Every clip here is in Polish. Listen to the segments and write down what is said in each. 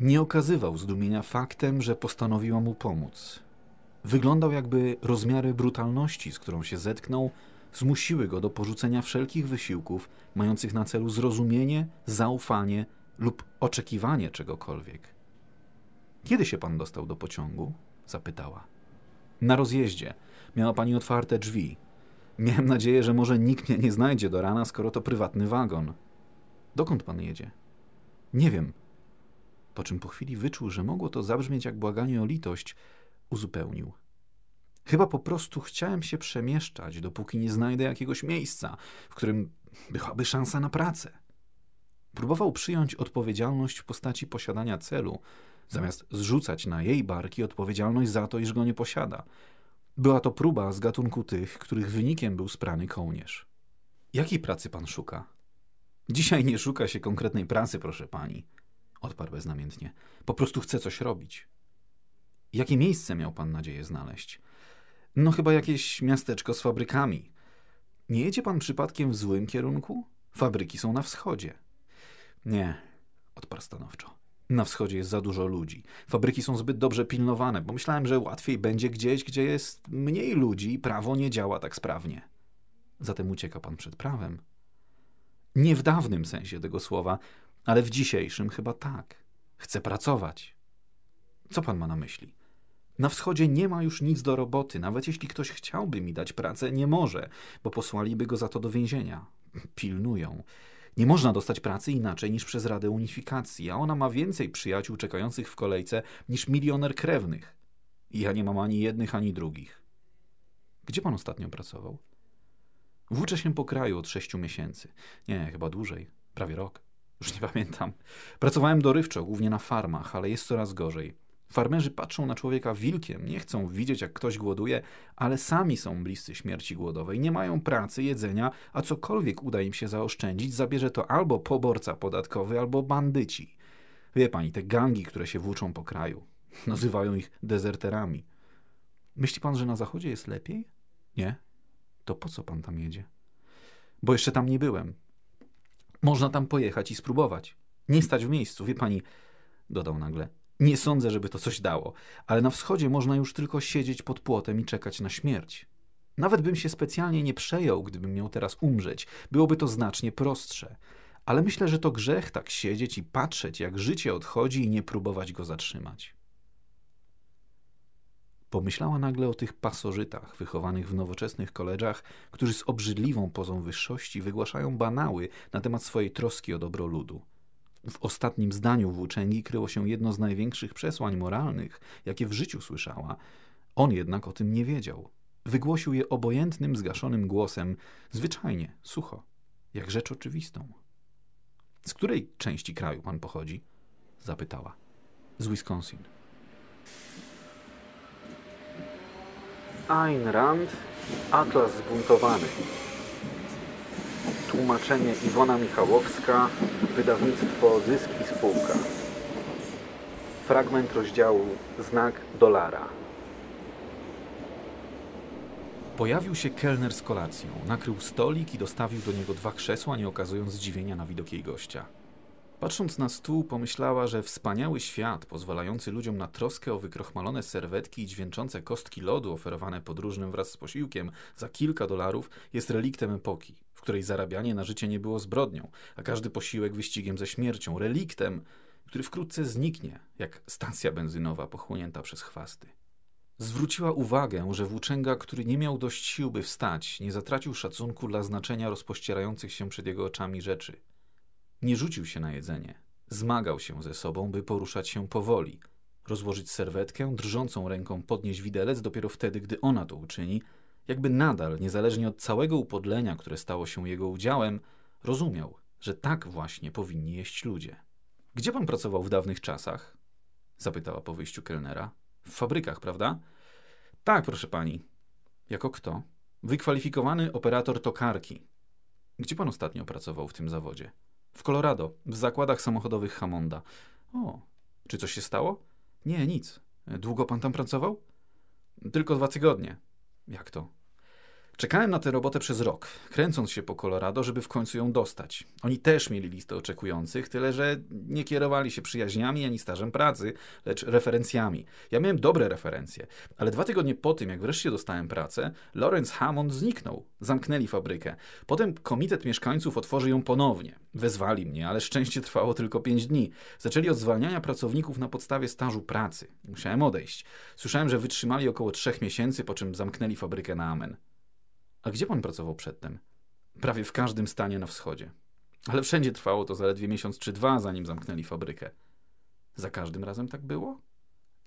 Nie okazywał zdumienia faktem, że postanowiła mu pomóc. Wyglądał jakby rozmiary brutalności, z którą się zetknął, zmusiły go do porzucenia wszelkich wysiłków mających na celu zrozumienie, zaufanie lub oczekiwanie czegokolwiek. Kiedy się pan dostał do pociągu? zapytała. Na rozjeździe. Miała pani otwarte drzwi. Miałem nadzieję, że może nikt mnie nie znajdzie do rana, skoro to prywatny wagon. Dokąd pan jedzie? Nie wiem, po czym po chwili wyczuł, że mogło to zabrzmieć jak błaganie o litość, uzupełnił. Chyba po prostu chciałem się przemieszczać, dopóki nie znajdę jakiegoś miejsca, w którym byłaby szansa na pracę. Próbował przyjąć odpowiedzialność w postaci posiadania celu, zamiast zrzucać na jej barki odpowiedzialność za to, iż go nie posiada. Była to próba z gatunku tych, których wynikiem był sprany kołnierz. Jakiej pracy pan szuka? Dzisiaj nie szuka się konkretnej pracy, proszę pani odparł beznamiętnie. Po prostu chcę coś robić. Jakie miejsce miał pan nadzieję znaleźć? No chyba jakieś miasteczko z fabrykami. Nie jedzie pan przypadkiem w złym kierunku? Fabryki są na wschodzie. Nie, odparł stanowczo. Na wschodzie jest za dużo ludzi. Fabryki są zbyt dobrze pilnowane, bo myślałem, że łatwiej będzie gdzieś, gdzie jest mniej ludzi i prawo nie działa tak sprawnie. Zatem ucieka pan przed prawem. Nie w dawnym sensie tego słowa, ale w dzisiejszym chyba tak. Chcę pracować. Co pan ma na myśli? Na wschodzie nie ma już nic do roboty. Nawet jeśli ktoś chciałby mi dać pracę, nie może, bo posłaliby go za to do więzienia. Pilnują. Nie można dostać pracy inaczej niż przez Radę Unifikacji, a ona ma więcej przyjaciół czekających w kolejce niż milioner krewnych. I ja nie mam ani jednych, ani drugich. Gdzie pan ostatnio pracował? Włóczę się po kraju od sześciu miesięcy. Nie, chyba dłużej, prawie rok. Już nie pamiętam. Pracowałem dorywczo, głównie na farmach, ale jest coraz gorzej. Farmerzy patrzą na człowieka wilkiem, nie chcą widzieć, jak ktoś głoduje, ale sami są bliscy śmierci głodowej, nie mają pracy, jedzenia, a cokolwiek uda im się zaoszczędzić, zabierze to albo poborca podatkowy, albo bandyci. Wie pani, te gangi, które się włóczą po kraju, nazywają ich dezerterami. Myśli pan, że na zachodzie jest lepiej? Nie. To po co pan tam jedzie? Bo jeszcze tam nie byłem. Można tam pojechać i spróbować. Nie stać w miejscu, wie pani, dodał nagle. Nie sądzę, żeby to coś dało, ale na wschodzie można już tylko siedzieć pod płotem i czekać na śmierć. Nawet bym się specjalnie nie przejął, gdybym miał teraz umrzeć. Byłoby to znacznie prostsze. Ale myślę, że to grzech tak siedzieć i patrzeć, jak życie odchodzi i nie próbować go zatrzymać. Pomyślała nagle o tych pasożytach wychowanych w nowoczesnych koledżach, którzy z obrzydliwą pozą wyższości wygłaszają banały na temat swojej troski o dobro ludu. W ostatnim zdaniu włóczęgi kryło się jedno z największych przesłań moralnych, jakie w życiu słyszała. On jednak o tym nie wiedział. Wygłosił je obojętnym, zgaszonym głosem, zwyczajnie, sucho, jak rzecz oczywistą. Z której części kraju pan pochodzi? zapytała. Z Wisconsin. Ayn Rand, Atlas zbuntowany. Tłumaczenie Iwona Michałowska, wydawnictwo Zysk i Spółka. Fragment rozdziału Znak dolara. Pojawił się kelner z kolacją, nakrył stolik i dostawił do niego dwa krzesła, nie okazując zdziwienia na widok jej gościa. Patrząc na stół, pomyślała, że wspaniały świat pozwalający ludziom na troskę o wykrochmalone serwetki i dźwięczące kostki lodu oferowane podróżnym wraz z posiłkiem za kilka dolarów jest reliktem epoki, w której zarabianie na życie nie było zbrodnią, a każdy posiłek wyścigiem ze śmiercią, reliktem, który wkrótce zniknie, jak stacja benzynowa pochłonięta przez chwasty. Zwróciła uwagę, że włóczęga, który nie miał dość sił, by wstać, nie zatracił szacunku dla znaczenia rozpościerających się przed jego oczami rzeczy – nie rzucił się na jedzenie. Zmagał się ze sobą, by poruszać się powoli. Rozłożyć serwetkę, drżącą ręką podnieść widelec dopiero wtedy, gdy ona to uczyni, jakby nadal, niezależnie od całego upodlenia, które stało się jego udziałem, rozumiał, że tak właśnie powinni jeść ludzie. Gdzie pan pracował w dawnych czasach? zapytała po wyjściu kelnera. W fabrykach, prawda? Tak, proszę pani. Jako kto? Wykwalifikowany operator tokarki. Gdzie pan ostatnio pracował w tym zawodzie? W Colorado, w zakładach samochodowych Hammonda. O, czy coś się stało? Nie, nic. Długo pan tam pracował? Tylko dwa tygodnie. Jak to? Czekałem na tę robotę przez rok, kręcąc się po Colorado, żeby w końcu ją dostać. Oni też mieli listę oczekujących, tyle że nie kierowali się przyjaźniami ani stażem pracy, lecz referencjami. Ja miałem dobre referencje, ale dwa tygodnie po tym, jak wreszcie dostałem pracę, Lawrence Hammond zniknął. Zamknęli fabrykę. Potem komitet mieszkańców otworzy ją ponownie. Wezwali mnie, ale szczęście trwało tylko pięć dni. Zaczęli od zwalniania pracowników na podstawie stażu pracy. Musiałem odejść. Słyszałem, że wytrzymali około trzech miesięcy, po czym zamknęli fabrykę na amen. A gdzie pan pracował przedtem? Prawie w każdym stanie na wschodzie. Ale wszędzie trwało to zaledwie miesiąc czy dwa, zanim zamknęli fabrykę. Za każdym razem tak było?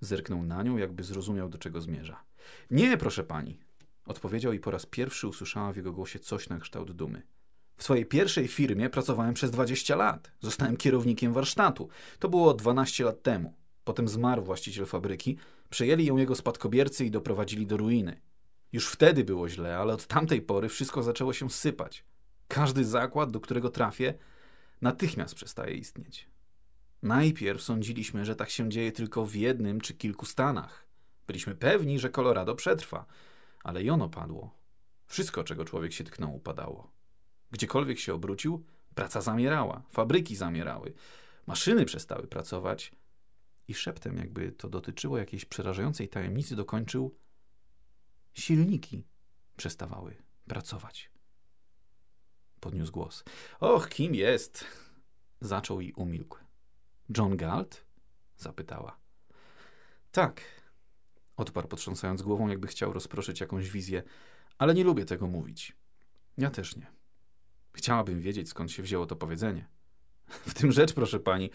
Zerknął na nią, jakby zrozumiał, do czego zmierza. Nie, proszę pani, odpowiedział i po raz pierwszy usłyszała w jego głosie coś na kształt dumy. W swojej pierwszej firmie pracowałem przez 20 lat. Zostałem kierownikiem warsztatu. To było 12 lat temu. Potem zmarł właściciel fabryki, przejęli ją jego spadkobiercy i doprowadzili do ruiny. Już wtedy było źle, ale od tamtej pory wszystko zaczęło się sypać. Każdy zakład, do którego trafię, natychmiast przestaje istnieć. Najpierw sądziliśmy, że tak się dzieje tylko w jednym czy kilku stanach. Byliśmy pewni, że Colorado przetrwa, ale i ono padło. Wszystko, czego człowiek się tknął, upadało. Gdziekolwiek się obrócił, praca zamierała, fabryki zamierały, maszyny przestały pracować i szeptem, jakby to dotyczyło jakiejś przerażającej tajemnicy, dokończył – silniki przestawały pracować. Podniósł głos. Och, kim jest? Zaczął i umilkł. John Galt? Zapytała. Tak, odparł potrząsając głową, jakby chciał rozproszyć jakąś wizję, ale nie lubię tego mówić. Ja też nie. Chciałabym wiedzieć, skąd się wzięło to powiedzenie. W tym rzecz, proszę pani,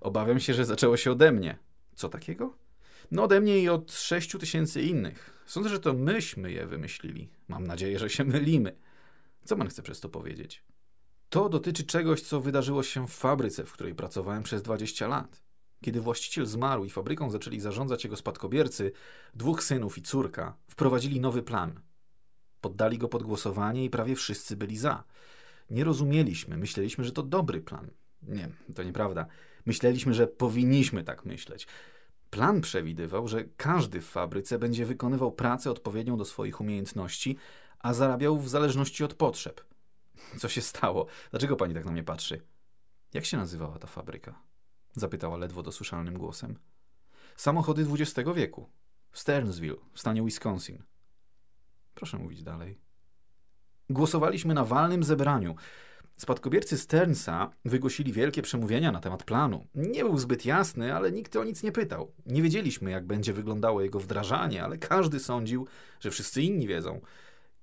obawiam się, że zaczęło się ode mnie. Co takiego? no ode mnie i od 6 tysięcy innych. Sądzę, że to myśmy je wymyślili. Mam nadzieję, że się mylimy. Co pan chce przez to powiedzieć? To dotyczy czegoś, co wydarzyło się w fabryce, w której pracowałem przez 20 lat. Kiedy właściciel zmarł i fabryką zaczęli zarządzać jego spadkobiercy, dwóch synów i córka, wprowadzili nowy plan. Poddali go pod głosowanie i prawie wszyscy byli za. Nie rozumieliśmy, myśleliśmy, że to dobry plan. Nie, to nieprawda. Myśleliśmy, że powinniśmy tak myśleć. Plan przewidywał, że każdy w fabryce będzie wykonywał pracę odpowiednią do swoich umiejętności, a zarabiał w zależności od potrzeb. Co się stało? Dlaczego pani tak na mnie patrzy? Jak się nazywała ta fabryka? Zapytała ledwo dosłyszalnym głosem. Samochody XX wieku. W Sternsville, w stanie Wisconsin. Proszę mówić dalej. Głosowaliśmy na walnym zebraniu. Spadkobiercy Sternsa wygłosili wielkie przemówienia na temat planu. Nie był zbyt jasny, ale nikt o nic nie pytał. Nie wiedzieliśmy, jak będzie wyglądało jego wdrażanie, ale każdy sądził, że wszyscy inni wiedzą.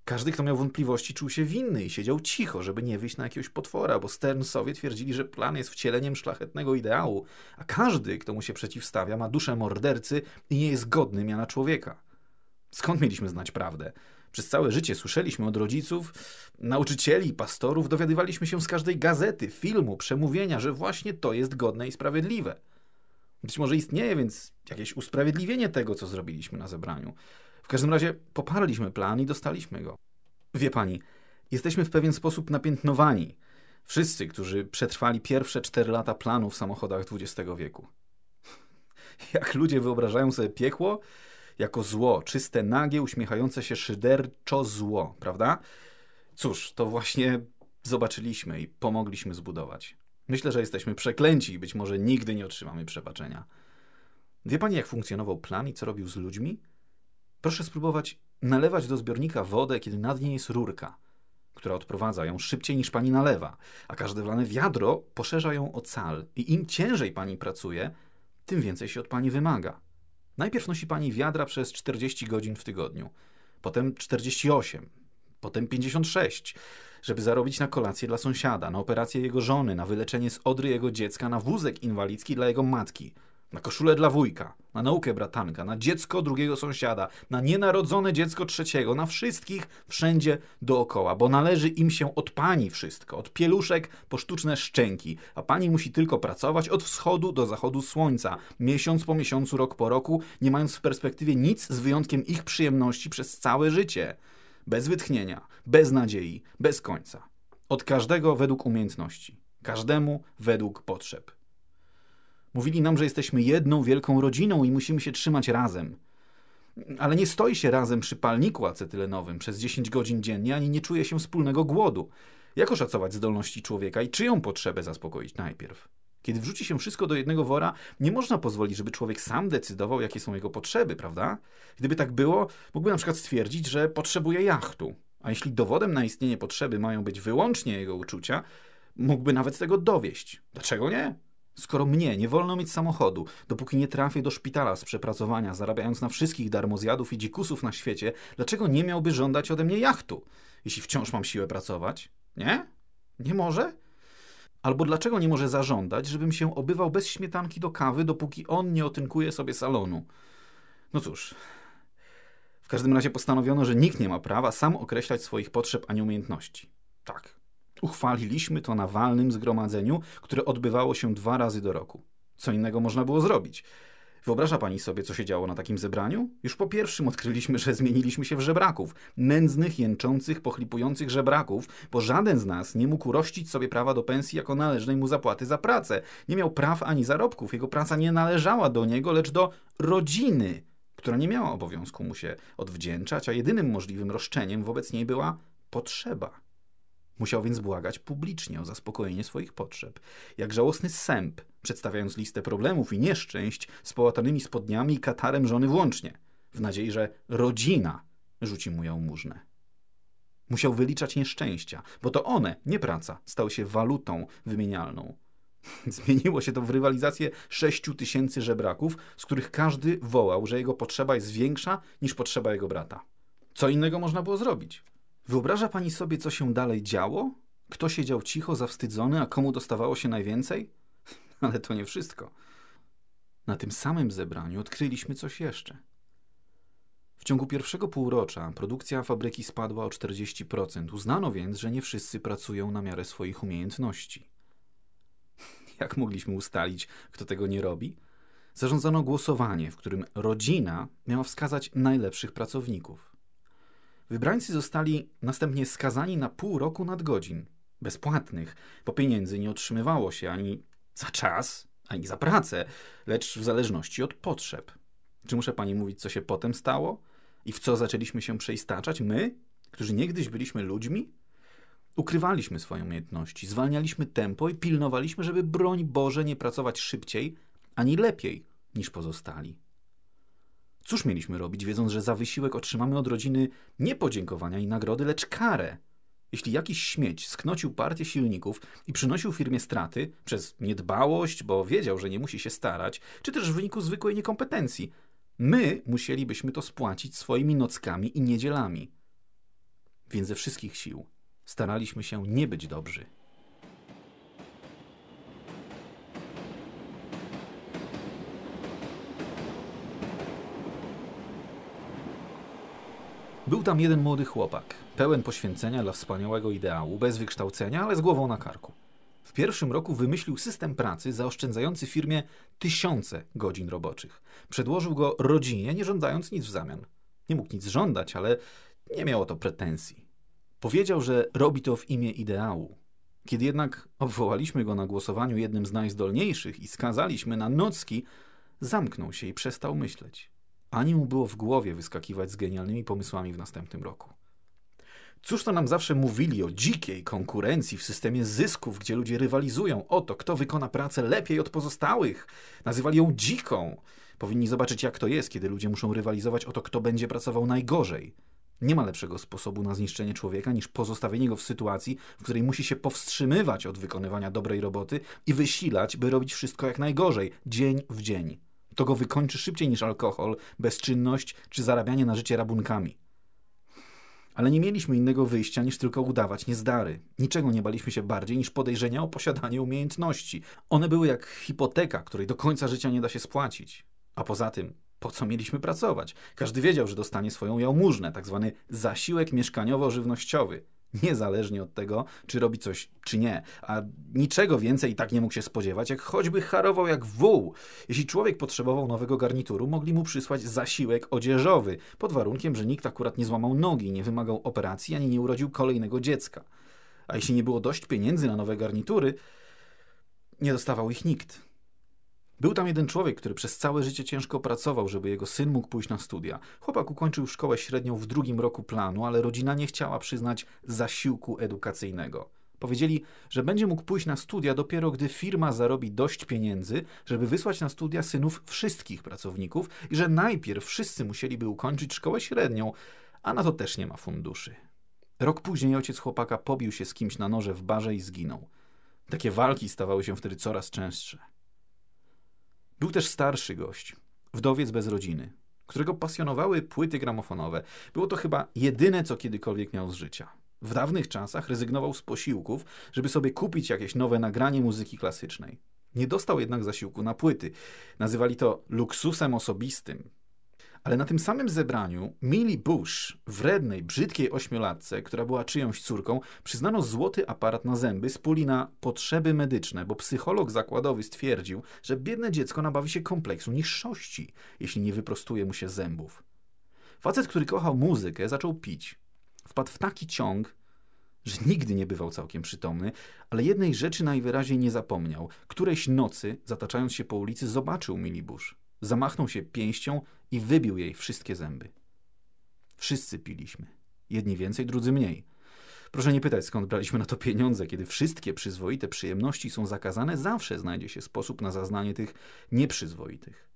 Każdy, kto miał wątpliwości, czuł się winny i siedział cicho, żeby nie wyjść na jakiegoś potwora, bo Sternsowie twierdzili, że plan jest wcieleniem szlachetnego ideału, a każdy, kto mu się przeciwstawia, ma duszę mordercy i nie jest godny miana człowieka. Skąd mieliśmy znać prawdę? Przez całe życie słyszeliśmy od rodziców, nauczycieli, pastorów, dowiadywaliśmy się z każdej gazety, filmu, przemówienia, że właśnie to jest godne i sprawiedliwe. Być może istnieje więc jakieś usprawiedliwienie tego, co zrobiliśmy na zebraniu. W każdym razie poparliśmy plan i dostaliśmy go. Wie pani, jesteśmy w pewien sposób napiętnowani. Wszyscy, którzy przetrwali pierwsze cztery lata planu w samochodach XX wieku. Jak ludzie wyobrażają sobie piekło, jako zło, czyste, nagie, uśmiechające się szyderczo zło, prawda? Cóż, to właśnie zobaczyliśmy i pomogliśmy zbudować. Myślę, że jesteśmy przeklęci i być może nigdy nie otrzymamy przebaczenia. Wie pani, jak funkcjonował plan i co robił z ludźmi? Proszę spróbować nalewać do zbiornika wodę, kiedy nad niej jest rurka, która odprowadza ją szybciej niż pani nalewa, a każde wlane wiadro poszerza ją o cal i im ciężej pani pracuje, tym więcej się od pani wymaga. Najpierw nosi pani wiadra przez 40 godzin w tygodniu, potem 48, potem 56, żeby zarobić na kolację dla sąsiada, na operację jego żony, na wyleczenie z odry jego dziecka, na wózek inwalidzki dla jego matki – na koszulę dla wujka, na naukę bratanka, na dziecko drugiego sąsiada, na nienarodzone dziecko trzeciego, na wszystkich wszędzie dookoła, bo należy im się od pani wszystko, od pieluszek po sztuczne szczęki, a pani musi tylko pracować od wschodu do zachodu słońca, miesiąc po miesiącu, rok po roku, nie mając w perspektywie nic z wyjątkiem ich przyjemności przez całe życie. Bez wytchnienia, bez nadziei, bez końca. Od każdego według umiejętności, każdemu według potrzeb. Mówili nam, że jesteśmy jedną wielką rodziną i musimy się trzymać razem. Ale nie stoi się razem przy palniku acetylenowym przez 10 godzin dziennie, ani nie czuje się wspólnego głodu. Jak oszacować zdolności człowieka i czyją potrzebę zaspokoić najpierw? Kiedy wrzuci się wszystko do jednego wora, nie można pozwolić, żeby człowiek sam decydował, jakie są jego potrzeby, prawda? Gdyby tak było, mógłby na przykład stwierdzić, że potrzebuje jachtu. A jeśli dowodem na istnienie potrzeby mają być wyłącznie jego uczucia, mógłby nawet z tego dowieść. Dlaczego nie? Skoro mnie nie wolno mieć samochodu, dopóki nie trafię do szpitala z przepracowania, zarabiając na wszystkich darmozjadów i dzikusów na świecie, dlaczego nie miałby żądać ode mnie jachtu, jeśli wciąż mam siłę pracować? Nie? Nie może? Albo dlaczego nie może zażądać, żebym się obywał bez śmietanki do kawy, dopóki on nie otynkuje sobie salonu? No cóż. W każdym razie postanowiono, że nikt nie ma prawa sam określać swoich potrzeb ani umiejętności. Tak, Uchwaliliśmy to na walnym zgromadzeniu, które odbywało się dwa razy do roku. Co innego można było zrobić. Wyobraża pani sobie, co się działo na takim zebraniu? Już po pierwszym odkryliśmy, że zmieniliśmy się w żebraków. Nędznych, jęczących, pochlipujących żebraków, bo żaden z nas nie mógł rościć sobie prawa do pensji jako należnej mu zapłaty za pracę. Nie miał praw ani zarobków. Jego praca nie należała do niego, lecz do rodziny, która nie miała obowiązku mu się odwdzięczać, a jedynym możliwym roszczeniem wobec niej była potrzeba. Musiał więc błagać publicznie o zaspokojenie swoich potrzeb. Jak żałosny sęp, przedstawiając listę problemów i nieszczęść z połatanymi spodniami i katarem żony włącznie, w nadziei, że rodzina rzuci mu jałmużnę. Musiał wyliczać nieszczęścia, bo to one, nie praca, stały się walutą wymienialną. Zmieniło się to w rywalizację sześciu tysięcy żebraków, z których każdy wołał, że jego potrzeba jest większa niż potrzeba jego brata. Co innego można było zrobić? Wyobraża pani sobie, co się dalej działo? Kto siedział cicho, zawstydzony, a komu dostawało się najwięcej? Ale to nie wszystko. Na tym samym zebraniu odkryliśmy coś jeszcze. W ciągu pierwszego półrocza produkcja fabryki spadła o 40%. Uznano więc, że nie wszyscy pracują na miarę swoich umiejętności. Jak mogliśmy ustalić, kto tego nie robi? Zarządzano głosowanie, w którym rodzina miała wskazać najlepszych pracowników. Wybrańcy zostali następnie skazani na pół roku nadgodzin, bezpłatnych, bo pieniędzy nie otrzymywało się ani za czas, ani za pracę, lecz w zależności od potrzeb. Czy muszę pani mówić, co się potem stało? I w co zaczęliśmy się przeistaczać? My, którzy niegdyś byliśmy ludźmi? Ukrywaliśmy swoje umiejętności, zwalnialiśmy tempo i pilnowaliśmy, żeby broń Boże nie pracować szybciej ani lepiej niż pozostali. Cóż mieliśmy robić, wiedząc, że za wysiłek otrzymamy od rodziny nie podziękowania i nagrody, lecz karę? Jeśli jakiś śmieć sknocił partię silników i przynosił firmie straty przez niedbałość, bo wiedział, że nie musi się starać, czy też w wyniku zwykłej niekompetencji, my musielibyśmy to spłacić swoimi nockami i niedzielami. Więc ze wszystkich sił staraliśmy się nie być dobrzy. Był tam jeden młody chłopak, pełen poświęcenia dla wspaniałego ideału, bez wykształcenia, ale z głową na karku. W pierwszym roku wymyślił system pracy zaoszczędzający firmie tysiące godzin roboczych. Przedłożył go rodzinie, nie żądając nic w zamian. Nie mógł nic żądać, ale nie miało to pretensji. Powiedział, że robi to w imię ideału. Kiedy jednak obwołaliśmy go na głosowaniu jednym z najzdolniejszych i skazaliśmy na nocki, zamknął się i przestał myśleć ani mu było w głowie wyskakiwać z genialnymi pomysłami w następnym roku. Cóż to nam zawsze mówili o dzikiej konkurencji w systemie zysków, gdzie ludzie rywalizują o to, kto wykona pracę lepiej od pozostałych. Nazywali ją dziką. Powinni zobaczyć, jak to jest, kiedy ludzie muszą rywalizować o to, kto będzie pracował najgorzej. Nie ma lepszego sposobu na zniszczenie człowieka niż pozostawienie go w sytuacji, w której musi się powstrzymywać od wykonywania dobrej roboty i wysilać, by robić wszystko jak najgorzej, dzień w dzień to go wykończy szybciej niż alkohol, bezczynność czy zarabianie na życie rabunkami. Ale nie mieliśmy innego wyjścia niż tylko udawać niezdary. Niczego nie baliśmy się bardziej niż podejrzenia o posiadanie umiejętności. One były jak hipoteka, której do końca życia nie da się spłacić. A poza tym, po co mieliśmy pracować? Każdy wiedział, że dostanie swoją jałmużnę, tzw. Tak zasiłek mieszkaniowo-żywnościowy. niezależnie od tego, czy robi coś, czy nie. A niczego więcej i tak nie mógł się spodziewać, jak choćby harował jak wół. Jeśli człowiek potrzebował nowego garnituru, mogli mu przysłać zasiłek odzieżowy, pod warunkiem, że nikt akurat nie złamał nogi, nie wymagał operacji, ani nie urodził kolejnego dziecka. A jeśli nie było dość pieniędzy na nowe garnitury, nie dostawał ich nikt. Był tam jeden człowiek, który przez całe życie ciężko pracował, żeby jego syn mógł pójść na studia. Chłopak ukończył szkołę średnią w drugim roku planu, ale rodzina nie chciała przyznać zasiłku edukacyjnego. Powiedzieli, że będzie mógł pójść na studia dopiero gdy firma zarobi dość pieniędzy, żeby wysłać na studia synów wszystkich pracowników i że najpierw wszyscy musieliby ukończyć szkołę średnią, a na to też nie ma funduszy. Rok później ojciec chłopaka pobił się z kimś na noże w barze i zginął. Takie walki stawały się wtedy coraz częstsze. Był też starszy gość, wdowiec bez rodziny, którego pasjonowały płyty gramofonowe. Było to chyba jedyne, co kiedykolwiek miał z życia. W dawnych czasach rezygnował z posiłków, żeby sobie kupić jakieś nowe nagranie muzyki klasycznej. Nie dostał jednak zasiłku na płyty. Nazywali to luksusem osobistym. Ale na tym samym zebraniu Milly Bush, wrednej, brzydkiej ośmiolatce, która była czyjąś córką, przyznano złoty aparat na zęby z puli na potrzeby medyczne, bo psycholog zakładowy stwierdził, że biedne dziecko nabawi się kompleksu niższości, jeśli nie wyprostuje mu się zębów. Facet, który kochał muzykę, zaczął pić. Wpadł w taki ciąg, że nigdy nie bywał całkiem przytomny, ale jednej rzeczy najwyraźniej nie zapomniał. Którejś nocy, zataczając się po ulicy, zobaczył Bush. Zamachnął się pięścią i wybił jej wszystkie zęby. Wszyscy piliśmy. Jedni więcej, drudzy mniej. Proszę nie pytać, skąd braliśmy na to pieniądze. Kiedy wszystkie przyzwoite przyjemności są zakazane, zawsze znajdzie się sposób na zaznanie tych nieprzyzwoitych.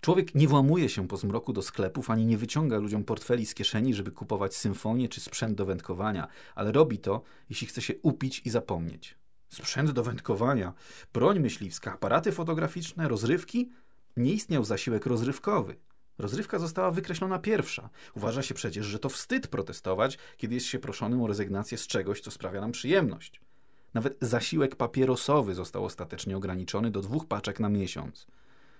Człowiek nie włamuje się po zmroku do sklepów ani nie wyciąga ludziom portfeli z kieszeni, żeby kupować symfonię czy sprzęt do wędkowania, ale robi to, jeśli chce się upić i zapomnieć sprzęt do wędkowania, broń myśliwska, aparaty fotograficzne, rozrywki, nie istniał zasiłek rozrywkowy. Rozrywka została wykreślona pierwsza. Uważa się przecież, że to wstyd protestować, kiedy jest się proszonym o rezygnację z czegoś, co sprawia nam przyjemność. Nawet zasiłek papierosowy został ostatecznie ograniczony do dwóch paczek na miesiąc.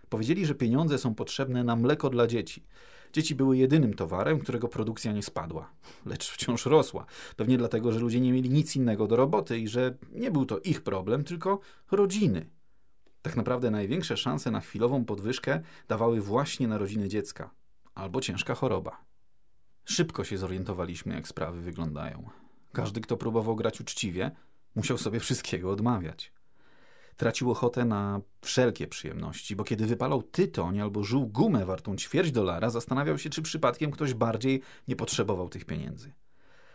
Powiedzieli, że pieniądze są potrzebne na mleko dla dzieci. Dzieci były jedynym towarem, którego produkcja nie spadła, lecz wciąż rosła. Pewnie dlatego, że ludzie nie mieli nic innego do roboty i że nie był to ich problem, tylko rodziny. Tak naprawdę największe szanse na chwilową podwyżkę dawały właśnie narodziny dziecka albo ciężka choroba. Szybko się zorientowaliśmy, jak sprawy wyglądają. Każdy, kto próbował grać uczciwie, musiał sobie wszystkiego odmawiać. Tracił ochotę na wszelkie przyjemności, bo kiedy wypalał tytoń albo żuł gumę wartą ćwierć dolara, zastanawiał się, czy przypadkiem ktoś bardziej nie potrzebował tych pieniędzy.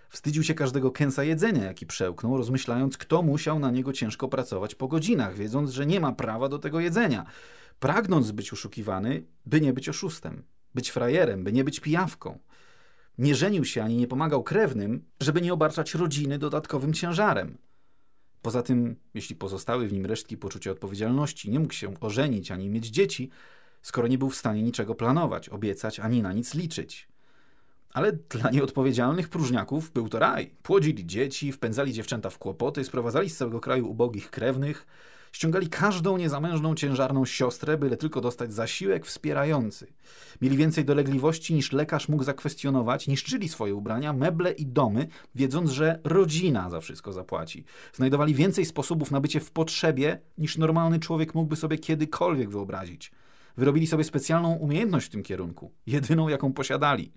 Wstydził się każdego kęsa jedzenia, jaki przełknął, rozmyślając, kto musiał na niego ciężko pracować po godzinach, wiedząc, że nie ma prawa do tego jedzenia. Pragnąc być oszukiwany, by nie być oszustem, być frajerem, by nie być pijawką. Nie żenił się ani nie pomagał krewnym, żeby nie obarczać rodziny dodatkowym ciężarem. Poza tym, jeśli pozostały w nim resztki poczucia odpowiedzialności, nie mógł się ożenić ani mieć dzieci, skoro nie był w stanie niczego planować, obiecać ani na nic liczyć. Ale dla nieodpowiedzialnych próżniaków był to raj. Płodzili dzieci, wpędzali dziewczęta w kłopoty, sprowadzali z całego kraju ubogich krewnych, Ściągali każdą niezamężną ciężarną siostrę, byle tylko dostać zasiłek wspierający. Mieli więcej dolegliwości niż lekarz mógł zakwestionować, niszczyli swoje ubrania, meble i domy, wiedząc, że rodzina za wszystko zapłaci. Znajdowali więcej sposobów na bycie w potrzebie, niż normalny człowiek mógłby sobie kiedykolwiek wyobrazić. Wyrobili sobie specjalną umiejętność w tym kierunku, jedyną jaką posiadali.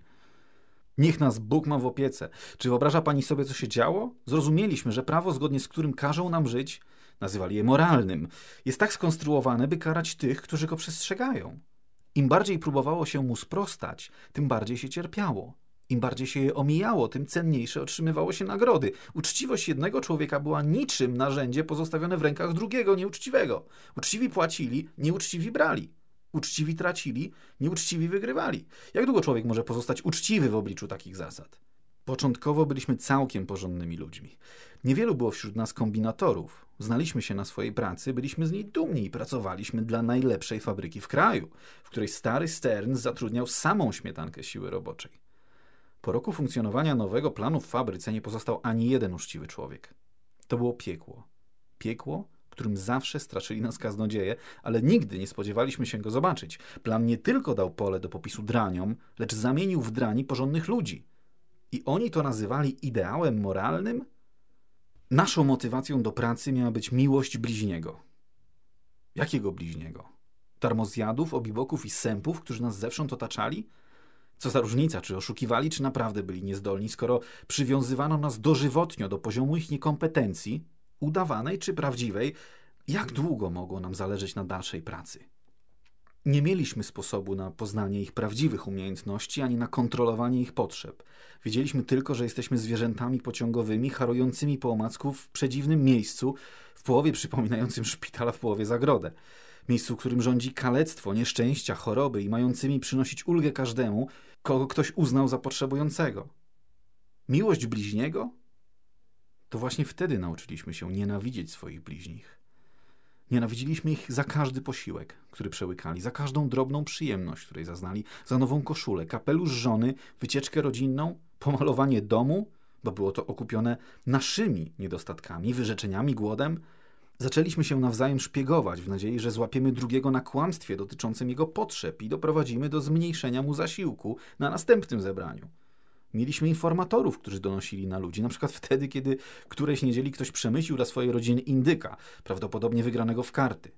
Niech nas Bóg ma w opiece. Czy wyobraża pani sobie, co się działo? Zrozumieliśmy, że prawo, zgodnie z którym każą nam żyć, nazywali je moralnym, jest tak skonstruowane, by karać tych, którzy go przestrzegają. Im bardziej próbowało się mu sprostać, tym bardziej się cierpiało. Im bardziej się je omijało, tym cenniejsze otrzymywało się nagrody. Uczciwość jednego człowieka była niczym narzędzie pozostawione w rękach drugiego nieuczciwego. Uczciwi płacili, nieuczciwi brali. Uczciwi tracili, nieuczciwi wygrywali. Jak długo człowiek może pozostać uczciwy w obliczu takich zasad? Początkowo byliśmy całkiem porządnymi ludźmi. Niewielu było wśród nas kombinatorów, Znaliśmy się na swojej pracy, byliśmy z niej dumni i pracowaliśmy dla najlepszej fabryki w kraju, w której stary Stern zatrudniał samą śmietankę siły roboczej. Po roku funkcjonowania nowego planu w fabryce nie pozostał ani jeden uczciwy człowiek. To było piekło. Piekło, którym zawsze straszyli nas kaznodzieje, ale nigdy nie spodziewaliśmy się go zobaczyć. Plan nie tylko dał pole do popisu draniom, lecz zamienił w drani porządnych ludzi. I oni to nazywali ideałem moralnym – Naszą motywacją do pracy miała być miłość bliźniego. Jakiego bliźniego? Tarmozjadów, obiboków i sępów, którzy nas zewsząd otaczali? Co za różnica, czy oszukiwali, czy naprawdę byli niezdolni, skoro przywiązywano nas dożywotnio do poziomu ich niekompetencji, udawanej czy prawdziwej, jak długo mogło nam zależeć na dalszej pracy? Nie mieliśmy sposobu na poznanie ich prawdziwych umiejętności ani na kontrolowanie ich potrzeb. Wiedzieliśmy tylko, że jesteśmy zwierzętami pociągowymi, harującymi po omacku w przedziwnym miejscu, w połowie przypominającym szpitala, w połowie zagrodę. Miejscu, w którym rządzi kalectwo, nieszczęścia, choroby i mającymi przynosić ulgę każdemu, kogo ktoś uznał za potrzebującego. Miłość bliźniego? To właśnie wtedy nauczyliśmy się nienawidzieć swoich bliźnich. Nienawidziliśmy ich za każdy posiłek, który przełykali, za każdą drobną przyjemność, której zaznali, za nową koszulę, kapelusz żony, wycieczkę rodzinną, pomalowanie domu, bo było to okupione naszymi niedostatkami, wyrzeczeniami, głodem. Zaczęliśmy się nawzajem szpiegować w nadziei, że złapiemy drugiego na kłamstwie dotyczącym jego potrzeb i doprowadzimy do zmniejszenia mu zasiłku na następnym zebraniu. Mieliśmy informatorów, którzy donosili na ludzi. Na przykład wtedy, kiedy którejś niedzieli ktoś przemycił dla swojej rodziny indyka, prawdopodobnie wygranego w karty.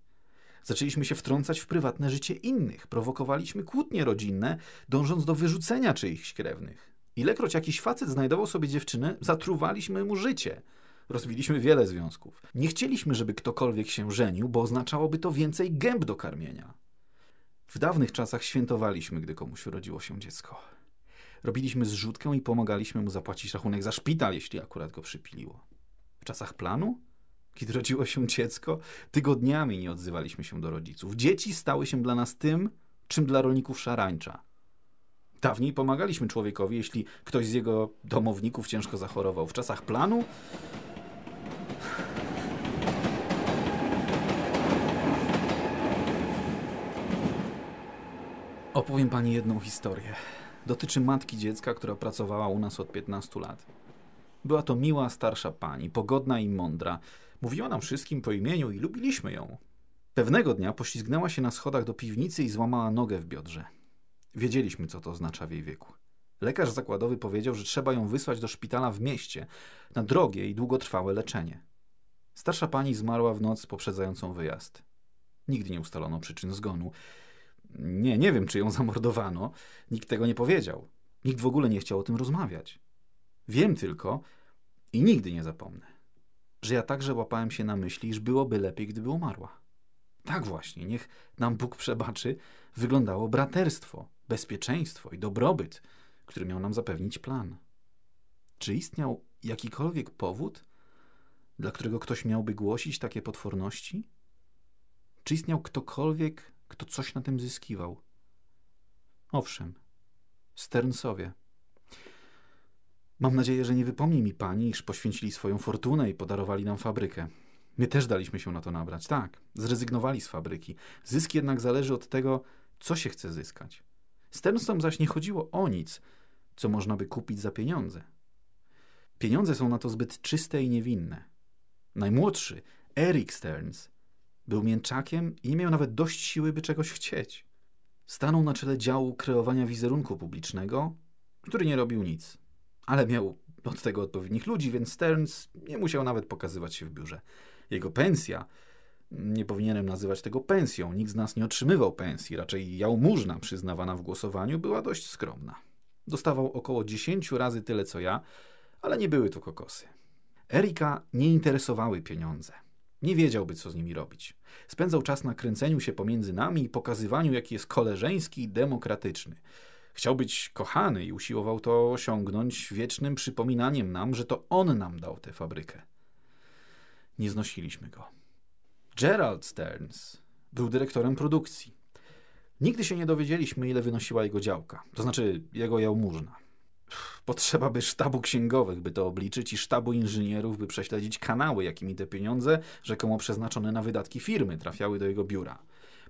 Zaczęliśmy się wtrącać w prywatne życie innych, prowokowaliśmy kłótnie rodzinne, dążąc do wyrzucenia czyichś krewnych. Ilekroć jakiś facet znajdował sobie dziewczynę, zatruwaliśmy mu życie. Rozbiliśmy wiele związków. Nie chcieliśmy, żeby ktokolwiek się żenił, bo oznaczałoby to więcej gęb do karmienia. W dawnych czasach świętowaliśmy, gdy komuś urodziło się dziecko robiliśmy zrzutkę i pomagaliśmy mu zapłacić rachunek za szpital, jeśli akurat go przypiliło. W czasach planu, kiedy rodziło się dziecko, tygodniami nie odzywaliśmy się do rodziców. Dzieci stały się dla nas tym, czym dla rolników szarańcza. Dawniej pomagaliśmy człowiekowi, jeśli ktoś z jego domowników ciężko zachorował. W czasach planu Opowiem pani jedną historię. Dotyczy matki dziecka, która pracowała u nas od 15 lat. Była to miła, starsza pani, pogodna i mądra. Mówiła nam wszystkim po imieniu i lubiliśmy ją. Pewnego dnia poślizgnęła się na schodach do piwnicy i złamała nogę w biodrze. Wiedzieliśmy, co to oznacza w jej wieku. Lekarz zakładowy powiedział, że trzeba ją wysłać do szpitala w mieście na drogie i długotrwałe leczenie. Starsza pani zmarła w noc poprzedzającą wyjazd. Nigdy nie ustalono przyczyn zgonu. Nie, nie wiem, czy ją zamordowano. Nikt tego nie powiedział. Nikt w ogóle nie chciał o tym rozmawiać. Wiem tylko i nigdy nie zapomnę, że ja także łapałem się na myśli, iż byłoby lepiej, gdyby umarła. Tak właśnie, niech nam Bóg przebaczy, wyglądało braterstwo, bezpieczeństwo i dobrobyt, który miał nam zapewnić plan. Czy istniał jakikolwiek powód, dla którego ktoś miałby głosić takie potworności? Czy istniał ktokolwiek, kto coś na tym zyskiwał. Owszem, Sternsowie. Mam nadzieję, że nie wypomni mi pani, iż poświęcili swoją fortunę i podarowali nam fabrykę. My też daliśmy się na to nabrać, tak. Zrezygnowali z fabryki. Zysk jednak zależy od tego, co się chce zyskać. Sternsom zaś nie chodziło o nic, co można by kupić za pieniądze. Pieniądze są na to zbyt czyste i niewinne. Najmłodszy, Eric Sterns. Był mięczakiem i nie miał nawet dość siły, by czegoś chcieć. Stanął na czele działu kreowania wizerunku publicznego, który nie robił nic, ale miał od tego odpowiednich ludzi, więc Stearns nie musiał nawet pokazywać się w biurze. Jego pensja, nie powinienem nazywać tego pensją, nikt z nas nie otrzymywał pensji, raczej jałmużna przyznawana w głosowaniu była dość skromna. Dostawał około 10 razy tyle co ja, ale nie były to kokosy. Erika nie interesowały pieniądze. Nie wiedziałby, co z nimi robić. Spędzał czas na kręceniu się pomiędzy nami i pokazywaniu, jaki jest koleżeński i demokratyczny. Chciał być kochany i usiłował to osiągnąć wiecznym przypominaniem nam, że to on nam dał tę fabrykę. Nie znosiliśmy go. Gerald Stearns był dyrektorem produkcji. Nigdy się nie dowiedzieliśmy, ile wynosiła jego działka, to znaczy jego jałmużna. Potrzeba by sztabu księgowych, by to obliczyć, i sztabu inżynierów, by prześledzić kanały, jakimi te pieniądze, rzekomo przeznaczone na wydatki firmy, trafiały do jego biura.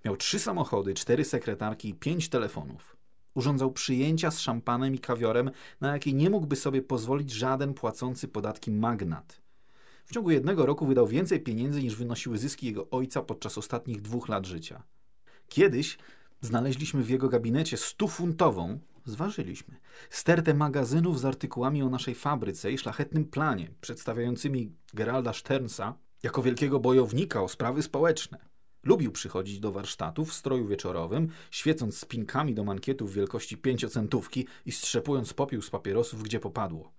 Miał trzy samochody, cztery sekretarki i pięć telefonów. Urządzał przyjęcia z szampanem i kawiorem, na jakie nie mógłby sobie pozwolić żaden płacący podatki magnat. W ciągu jednego roku wydał więcej pieniędzy niż wynosiły zyski jego ojca podczas ostatnich dwóch lat życia. Kiedyś znaleźliśmy w jego gabinecie stufuntową, zważyliśmy. Stertę magazynów z artykułami o naszej fabryce i szlachetnym planie, przedstawiającymi Geralda Sternsa jako wielkiego bojownika o sprawy społeczne. Lubił przychodzić do warsztatów w stroju wieczorowym, świecąc spinkami do mankietów wielkości pięciocentówki i strzepując popiół z papierosów, gdzie popadło.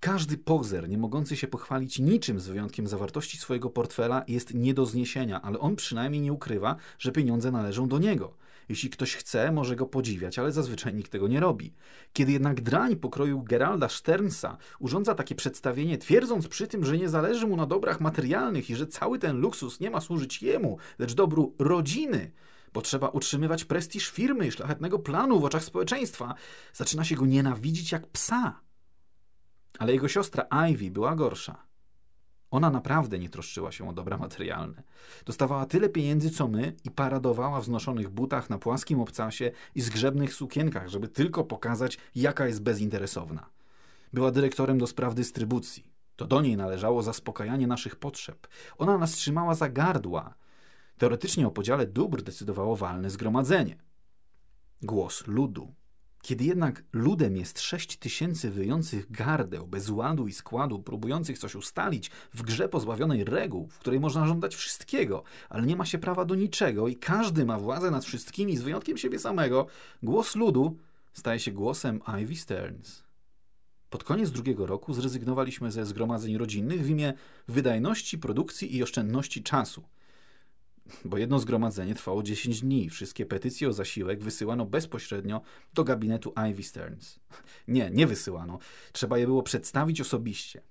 Każdy pozer, nie mogący się pochwalić niczym z wyjątkiem zawartości swojego portfela, jest nie do zniesienia, ale on przynajmniej nie ukrywa, że pieniądze należą do niego. Jeśli ktoś chce, może go podziwiać, ale zazwyczaj nikt tego nie robi. Kiedy jednak drań pokroju Geralda Sternsa urządza takie przedstawienie, twierdząc przy tym, że nie zależy mu na dobrach materialnych i że cały ten luksus nie ma służyć jemu, lecz dobru rodziny, bo trzeba utrzymywać prestiż firmy i szlachetnego planu w oczach społeczeństwa, zaczyna się go nienawidzić jak psa. Ale jego siostra Ivy była gorsza. Ona naprawdę nie troszczyła się o dobra materialne. Dostawała tyle pieniędzy co my i paradowała w znoszonych butach na płaskim obcasie i zgrzebnych sukienkach, żeby tylko pokazać, jaka jest bezinteresowna. Była dyrektorem do spraw dystrybucji. To do niej należało zaspokajanie naszych potrzeb. Ona nas trzymała za gardła. Teoretycznie o podziale dóbr decydowało walne zgromadzenie. Głos ludu. Kiedy jednak ludem jest sześć tysięcy wyjących gardeł, bez ładu i składu, próbujących coś ustalić w grze pozbawionej reguł, w której można żądać wszystkiego, ale nie ma się prawa do niczego i każdy ma władzę nad wszystkimi z wyjątkiem siebie samego, głos ludu staje się głosem Ivy Stearns. Pod koniec drugiego roku zrezygnowaliśmy ze zgromadzeń rodzinnych w imię wydajności, produkcji i oszczędności czasu – bo jedno zgromadzenie trwało 10 dni. Wszystkie petycje o zasiłek wysyłano bezpośrednio do gabinetu Ivy Stearns. Nie, nie wysyłano. Trzeba je było przedstawić osobiście.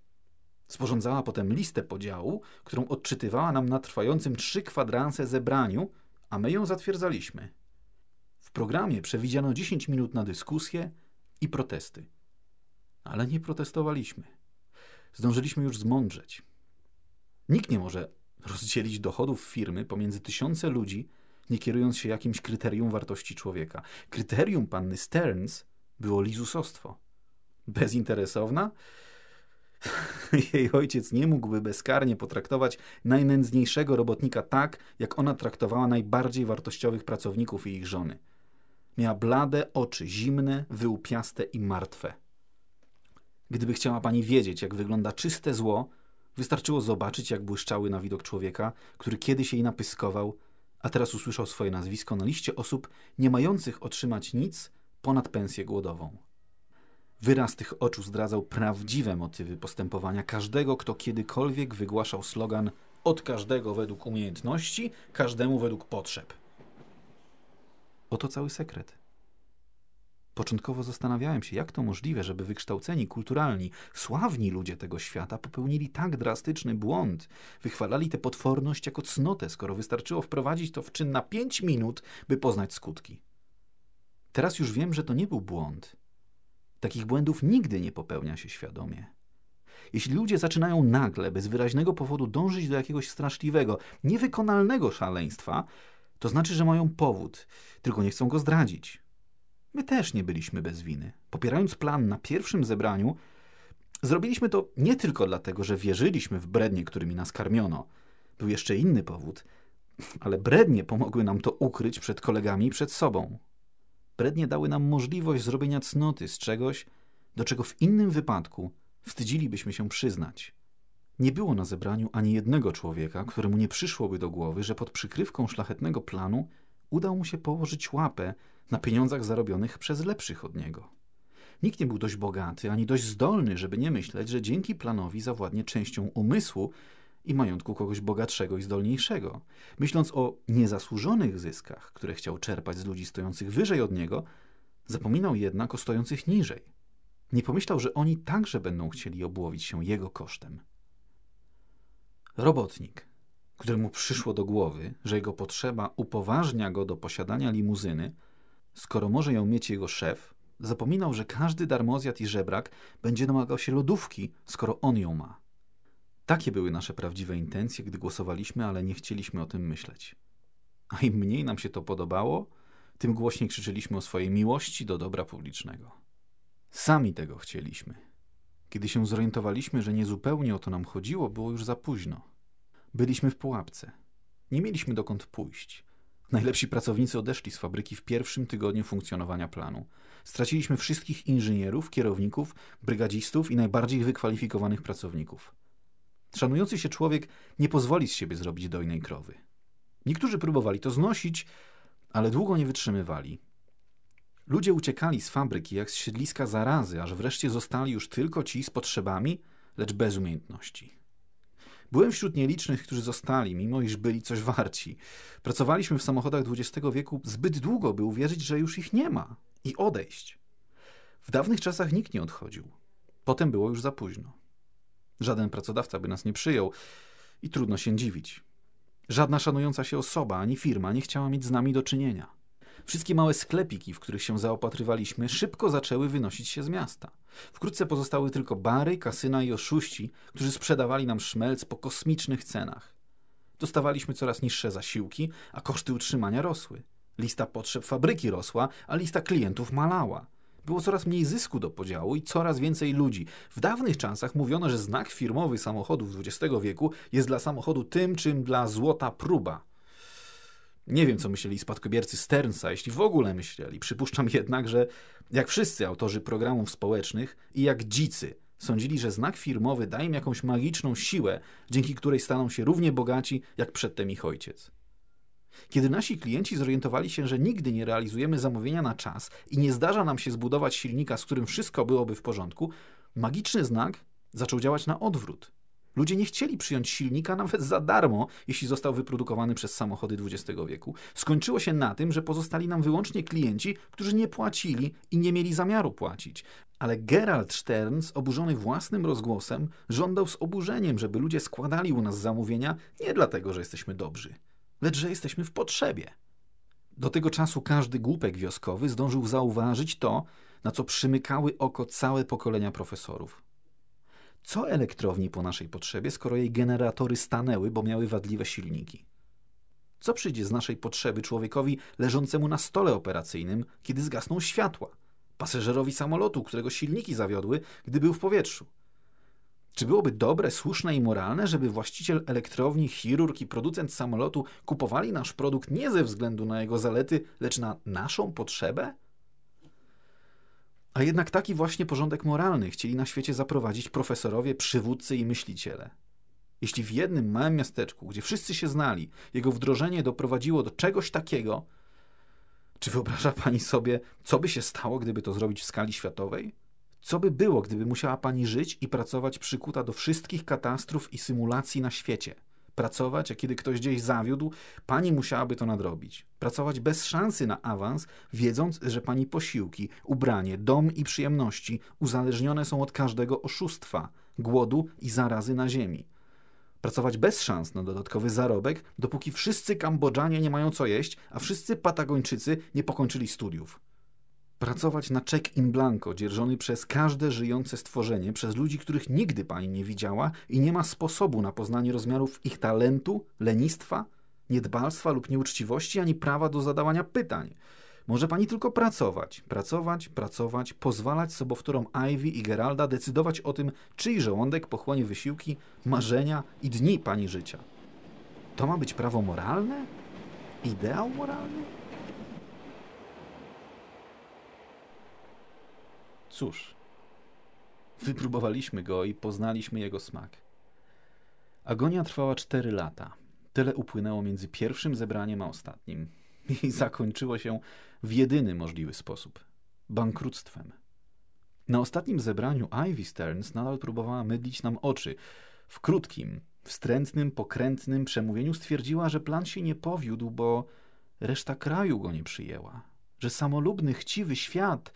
Sporządzała potem listę podziału, którą odczytywała nam na trwającym trzy kwadranse zebraniu, a my ją zatwierdzaliśmy. W programie przewidziano 10 minut na dyskusję i protesty. Ale nie protestowaliśmy. Zdążyliśmy już zmądrzeć. Nikt nie może rozdzielić dochodów firmy pomiędzy tysiące ludzi, nie kierując się jakimś kryterium wartości człowieka. Kryterium panny Stearns było lizusostwo. Bezinteresowna? Jej ojciec nie mógłby bezkarnie potraktować najnędzniejszego robotnika tak, jak ona traktowała najbardziej wartościowych pracowników i ich żony. Miała blade oczy, zimne, wyłupiaste i martwe. Gdyby chciała pani wiedzieć, jak wygląda czyste zło, Wystarczyło zobaczyć, jak błyszczały na widok człowieka, który kiedyś jej napyskował, a teraz usłyszał swoje nazwisko na liście osób nie mających otrzymać nic ponad pensję głodową. Wyraz tych oczu zdradzał prawdziwe motywy postępowania każdego, kto kiedykolwiek wygłaszał slogan od każdego według umiejętności, każdemu według potrzeb. Oto cały sekret. Początkowo zastanawiałem się, jak to możliwe, żeby wykształceni, kulturalni, sławni ludzie tego świata popełnili tak drastyczny błąd. Wychwalali tę potworność jako cnotę, skoro wystarczyło wprowadzić to w czyn na pięć minut, by poznać skutki. Teraz już wiem, że to nie był błąd. Takich błędów nigdy nie popełnia się świadomie. Jeśli ludzie zaczynają nagle, bez wyraźnego powodu dążyć do jakiegoś straszliwego, niewykonalnego szaleństwa, to znaczy, że mają powód, tylko nie chcą go zdradzić. My też nie byliśmy bez winy. Popierając plan na pierwszym zebraniu, zrobiliśmy to nie tylko dlatego, że wierzyliśmy w brednie, którymi nas karmiono. Był jeszcze inny powód, ale brednie pomogły nam to ukryć przed kolegami i przed sobą. Brednie dały nam możliwość zrobienia cnoty z czegoś, do czego w innym wypadku wstydzilibyśmy się przyznać. Nie było na zebraniu ani jednego człowieka, któremu nie przyszłoby do głowy, że pod przykrywką szlachetnego planu udało mu się położyć łapę na pieniądzach zarobionych przez lepszych od niego. Nikt nie był dość bogaty ani dość zdolny, żeby nie myśleć, że dzięki planowi zawładnie częścią umysłu i majątku kogoś bogatszego i zdolniejszego. Myśląc o niezasłużonych zyskach, które chciał czerpać z ludzi stojących wyżej od niego, zapominał jednak o stojących niżej. Nie pomyślał, że oni także będą chcieli obłowić się jego kosztem. Robotnik któremu przyszło do głowy, że jego potrzeba upoważnia go do posiadania limuzyny, skoro może ją mieć jego szef, zapominał, że każdy darmozjat i żebrak będzie domagał się lodówki, skoro on ją ma. Takie były nasze prawdziwe intencje, gdy głosowaliśmy, ale nie chcieliśmy o tym myśleć. A im mniej nam się to podobało, tym głośniej krzyczyliśmy o swojej miłości do dobra publicznego. Sami tego chcieliśmy. Kiedy się zorientowaliśmy, że niezupełnie o to nam chodziło, było już za późno. Byliśmy w pułapce. Nie mieliśmy dokąd pójść. Najlepsi pracownicy odeszli z fabryki w pierwszym tygodniu funkcjonowania planu. Straciliśmy wszystkich inżynierów, kierowników, brygadzistów i najbardziej wykwalifikowanych pracowników. Szanujący się człowiek nie pozwoli z siebie zrobić dojnej krowy. Niektórzy próbowali to znosić, ale długo nie wytrzymywali. Ludzie uciekali z fabryki jak z siedliska zarazy, aż wreszcie zostali już tylko ci z potrzebami, lecz bez umiejętności. Byłem wśród nielicznych, którzy zostali, mimo iż byli coś warci. Pracowaliśmy w samochodach XX wieku zbyt długo, by uwierzyć, że już ich nie ma i odejść. W dawnych czasach nikt nie odchodził. Potem było już za późno. Żaden pracodawca by nas nie przyjął i trudno się dziwić. Żadna szanująca się osoba ani firma nie chciała mieć z nami do czynienia. Wszystkie małe sklepiki, w których się zaopatrywaliśmy, szybko zaczęły wynosić się z miasta. Wkrótce pozostały tylko bary, kasyna i oszuści, którzy sprzedawali nam szmelc po kosmicznych cenach. Dostawaliśmy coraz niższe zasiłki, a koszty utrzymania rosły. Lista potrzeb fabryki rosła, a lista klientów malała. Było coraz mniej zysku do podziału i coraz więcej ludzi. W dawnych czasach mówiono, że znak firmowy samochodów XX wieku jest dla samochodu tym, czym dla złota próba. Nie wiem, co myśleli spadkobiercy Sternsa, jeśli w ogóle myśleli. Przypuszczam jednak, że jak wszyscy autorzy programów społecznych i jak dzicy sądzili, że znak firmowy daje im jakąś magiczną siłę, dzięki której staną się równie bogaci jak przedtem ich ojciec. Kiedy nasi klienci zorientowali się, że nigdy nie realizujemy zamówienia na czas i nie zdarza nam się zbudować silnika, z którym wszystko byłoby w porządku, magiczny znak zaczął działać na odwrót. Ludzie nie chcieli przyjąć silnika nawet za darmo, jeśli został wyprodukowany przez samochody XX wieku. Skończyło się na tym, że pozostali nam wyłącznie klienci, którzy nie płacili i nie mieli zamiaru płacić. Ale Gerald Sterns, oburzony własnym rozgłosem, żądał z oburzeniem, żeby ludzie składali u nas zamówienia nie dlatego, że jesteśmy dobrzy, lecz że jesteśmy w potrzebie. Do tego czasu każdy głupek wioskowy zdążył zauważyć to, na co przymykały oko całe pokolenia profesorów co elektrowni po naszej potrzebie, skoro jej generatory stanęły, bo miały wadliwe silniki? Co przyjdzie z naszej potrzeby człowiekowi leżącemu na stole operacyjnym, kiedy zgasną światła? Pasażerowi samolotu, którego silniki zawiodły, gdy był w powietrzu? Czy byłoby dobre, słuszne i moralne, żeby właściciel elektrowni, chirurg i producent samolotu kupowali nasz produkt nie ze względu na jego zalety, lecz na naszą potrzebę? A jednak taki właśnie porządek moralny chcieli na świecie zaprowadzić profesorowie, przywódcy i myśliciele. Jeśli w jednym małym miasteczku, gdzie wszyscy się znali, jego wdrożenie doprowadziło do czegoś takiego, czy wyobraża pani sobie, co by się stało, gdyby to zrobić w skali światowej? Co by było, gdyby musiała pani żyć i pracować przykuta do wszystkich katastrof i symulacji na świecie? pracować, a kiedy ktoś gdzieś zawiódł, pani musiałaby to nadrobić. Pracować bez szansy na awans, wiedząc, że pani posiłki, ubranie, dom i przyjemności uzależnione są od każdego oszustwa, głodu i zarazy na ziemi. Pracować bez szans na dodatkowy zarobek, dopóki wszyscy Kambodżanie nie mają co jeść, a wszyscy Patagończycy nie pokończyli studiów pracować na czek in blanco, dzierżony przez każde żyjące stworzenie, przez ludzi, których nigdy pani nie widziała i nie ma sposobu na poznanie rozmiarów ich talentu, lenistwa, niedbalstwa lub nieuczciwości, ani prawa do zadawania pytań. Może pani tylko pracować, pracować, pracować, pozwalać sobowtórom Ivy i Geralda decydować o tym, czyj żołądek pochłonie wysiłki, marzenia i dni pani życia. To ma być prawo moralne? Ideał moralny? Cóż, wypróbowaliśmy go i poznaliśmy jego smak. Agonia trwała 4 lata. Tyle upłynęło między pierwszym zebraniem a ostatnim. I zakończyło się w jedyny możliwy sposób bankructwem. Na ostatnim zebraniu Ivy Stearns nadal próbowała mydlić nam oczy. W krótkim, wstrętnym, pokrętnym przemówieniu stwierdziła, że plan się nie powiódł, bo reszta kraju go nie przyjęła. Że samolubny, chciwy świat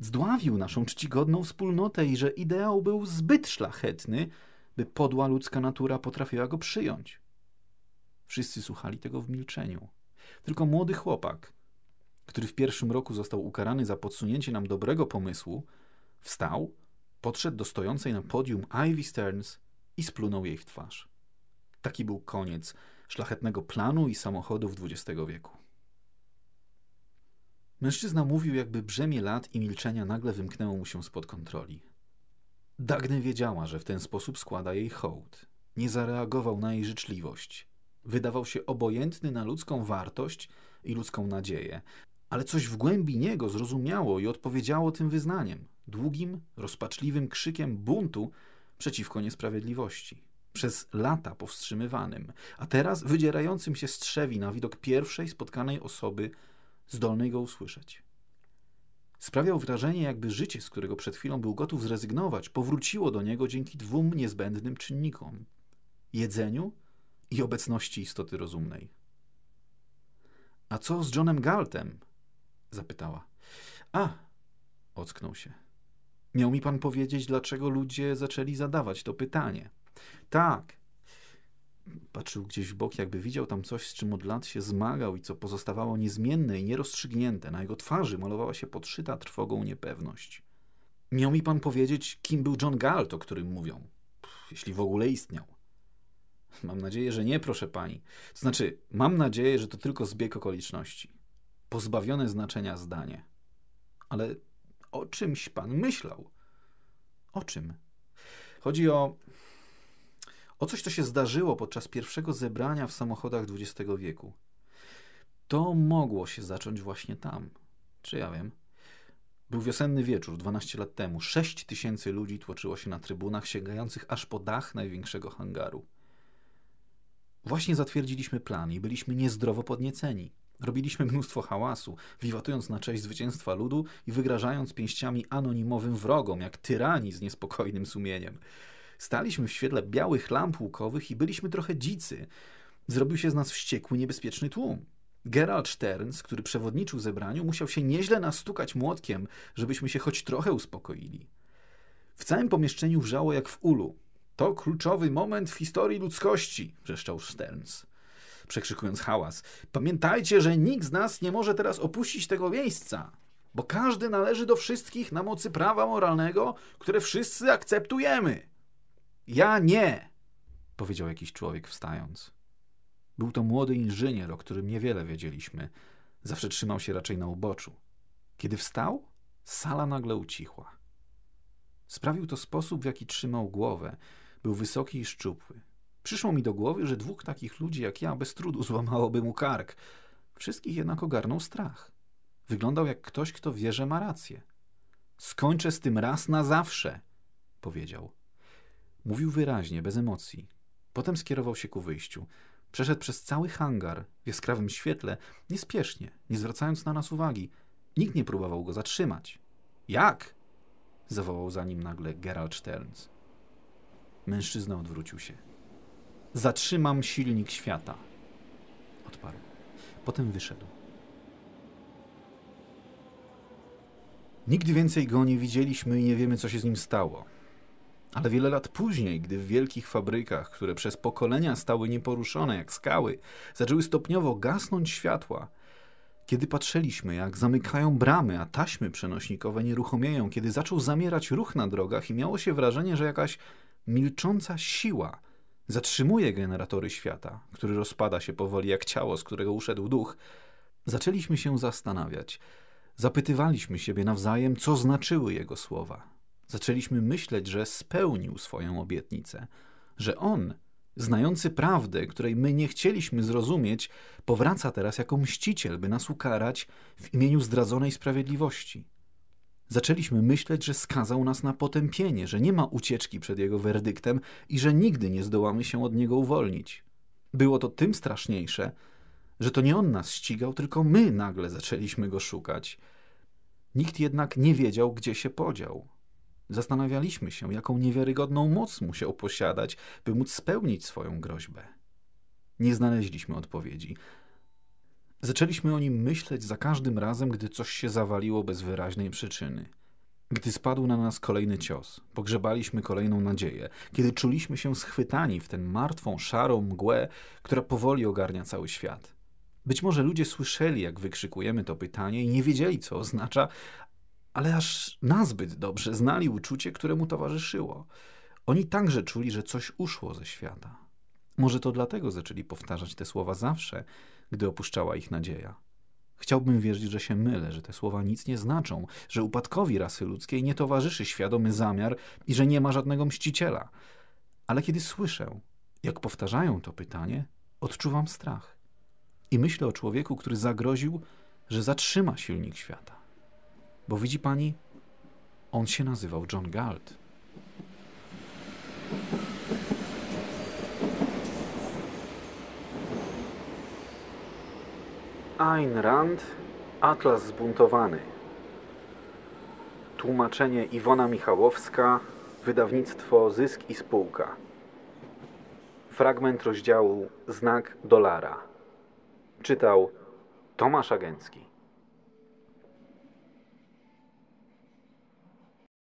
zdławił naszą czcigodną wspólnotę i że ideał był zbyt szlachetny, by podła ludzka natura potrafiła go przyjąć. Wszyscy słuchali tego w milczeniu. Tylko młody chłopak, który w pierwszym roku został ukarany za podsunięcie nam dobrego pomysłu, wstał, podszedł do stojącej na podium Ivy Stearns i splunął jej w twarz. Taki był koniec szlachetnego planu i samochodów XX wieku. Mężczyzna mówił, jakby brzemię lat i milczenia nagle wymknęło mu się spod kontroli. Dagny wiedziała, że w ten sposób składa jej hołd. Nie zareagował na jej życzliwość. Wydawał się obojętny na ludzką wartość i ludzką nadzieję, ale coś w głębi niego zrozumiało i odpowiedziało tym wyznaniem, długim, rozpaczliwym krzykiem buntu przeciwko niesprawiedliwości. Przez lata powstrzymywanym, a teraz wydzierającym się z trzewi na widok pierwszej spotkanej osoby zdolnej go usłyszeć. Sprawiał wrażenie, jakby życie, z którego przed chwilą był gotów zrezygnować, powróciło do niego dzięki dwóm niezbędnym czynnikom: jedzeniu i obecności istoty rozumnej. A co z Johnem Galtem? zapytała. A, ocknął się. Miał mi pan powiedzieć, dlaczego ludzie zaczęli zadawać to pytanie. Tak, patrzył gdzieś w bok, jakby widział tam coś, z czym od lat się zmagał i co pozostawało niezmienne i nierozstrzygnięte. Na jego twarzy malowała się podszyta trwogą niepewność. Miał mi pan powiedzieć, kim był John Galt, o którym mówią, jeśli w ogóle istniał. Mam nadzieję, że nie, proszę pani. To znaczy, mam nadzieję, że to tylko zbieg okoliczności. Pozbawione znaczenia zdanie. Ale o czymś pan myślał. O czym? Chodzi o o coś, co się zdarzyło podczas pierwszego zebrania w samochodach XX wieku. To mogło się zacząć właśnie tam. Czy ja wiem? Był wiosenny wieczór 12 lat temu. 6 tysięcy ludzi tłoczyło się na trybunach sięgających aż po dach największego hangaru. Właśnie zatwierdziliśmy plan i byliśmy niezdrowo podnieceni. Robiliśmy mnóstwo hałasu, wiwatując na cześć zwycięstwa ludu i wygrażając pięściami anonimowym wrogom, jak tyrani z niespokojnym sumieniem. Staliśmy w świetle białych lamp łukowych i byliśmy trochę dzicy. Zrobił się z nas wściekły, niebezpieczny tłum. Gerald Sterns, który przewodniczył zebraniu, musiał się nieźle nastukać młotkiem, żebyśmy się choć trochę uspokoili. W całym pomieszczeniu wrzało jak w ulu. To kluczowy moment w historii ludzkości, wrzeszczał Sterns, przekrzykując hałas. Pamiętajcie, że nikt z nas nie może teraz opuścić tego miejsca, bo każdy należy do wszystkich na mocy prawa moralnego, które wszyscy akceptujemy. Ja nie! powiedział jakiś człowiek wstając. Był to młody inżynier, o którym niewiele wiedzieliśmy. Zawsze trzymał się raczej na uboczu. Kiedy wstał, sala nagle ucichła. Sprawił to sposób, w jaki trzymał głowę. Był wysoki i szczupły. Przyszło mi do głowy, że dwóch takich ludzi jak ja bez trudu złamałoby mu kark. Wszystkich jednak ogarnął strach. Wyglądał jak ktoś, kto wie, że ma rację. Skończę z tym raz na zawsze, powiedział. Mówił wyraźnie, bez emocji. Potem skierował się ku wyjściu. Przeszedł przez cały hangar w jaskrawym świetle, niespiesznie, nie zwracając na nas uwagi. Nikt nie próbował go zatrzymać. Jak? zawołał za nim nagle Gerald Sterns. Mężczyzna odwrócił się. Zatrzymam silnik świata, odparł. Potem wyszedł. Nigdy więcej go nie widzieliśmy i nie wiemy, co się z nim stało. Ale wiele lat później, gdy w wielkich fabrykach, które przez pokolenia stały nieporuszone jak skały, zaczęły stopniowo gasnąć światła, kiedy patrzyliśmy, jak zamykają bramy, a taśmy przenośnikowe nie kiedy zaczął zamierać ruch na drogach i miało się wrażenie, że jakaś milcząca siła zatrzymuje generatory świata, który rozpada się powoli jak ciało, z którego uszedł duch, zaczęliśmy się zastanawiać. Zapytywaliśmy siebie nawzajem, co znaczyły jego słowa, Zaczęliśmy myśleć, że spełnił swoją obietnicę, że on, znający prawdę, której my nie chcieliśmy zrozumieć, powraca teraz jako mściciel, by nas ukarać w imieniu zdradzonej sprawiedliwości. Zaczęliśmy myśleć, że skazał nas na potępienie, że nie ma ucieczki przed jego werdyktem i że nigdy nie zdołamy się od niego uwolnić. Było to tym straszniejsze, że to nie on nas ścigał, tylko my nagle zaczęliśmy go szukać. Nikt jednak nie wiedział, gdzie się podział. Zastanawialiśmy się, jaką niewiarygodną moc musiał posiadać, by móc spełnić swoją groźbę. Nie znaleźliśmy odpowiedzi. Zaczęliśmy o nim myśleć za każdym razem, gdy coś się zawaliło bez wyraźnej przyczyny. Gdy spadł na nas kolejny cios, pogrzebaliśmy kolejną nadzieję, kiedy czuliśmy się schwytani w tę martwą, szarą mgłę, która powoli ogarnia cały świat. Być może ludzie słyszeli, jak wykrzykujemy to pytanie i nie wiedzieli, co oznacza, ale aż nazbyt dobrze znali uczucie, które mu towarzyszyło. Oni także czuli, że coś uszło ze świata. Może to dlatego zaczęli powtarzać te słowa zawsze, gdy opuszczała ich nadzieja. Chciałbym wierzyć, że się mylę, że te słowa nic nie znaczą, że upadkowi rasy ludzkiej nie towarzyszy świadomy zamiar i że nie ma żadnego mściciela. Ale kiedy słyszę, jak powtarzają to pytanie, odczuwam strach i myślę o człowieku, który zagroził, że zatrzyma silnik świata. Bo widzi pani, on się nazywał John Galt. Ayn Rand, Atlas zbuntowany. Tłumaczenie Iwona Michałowska, wydawnictwo Zysk i Spółka. Fragment rozdziału Znak Dolara. Czytał Tomasz Agencki.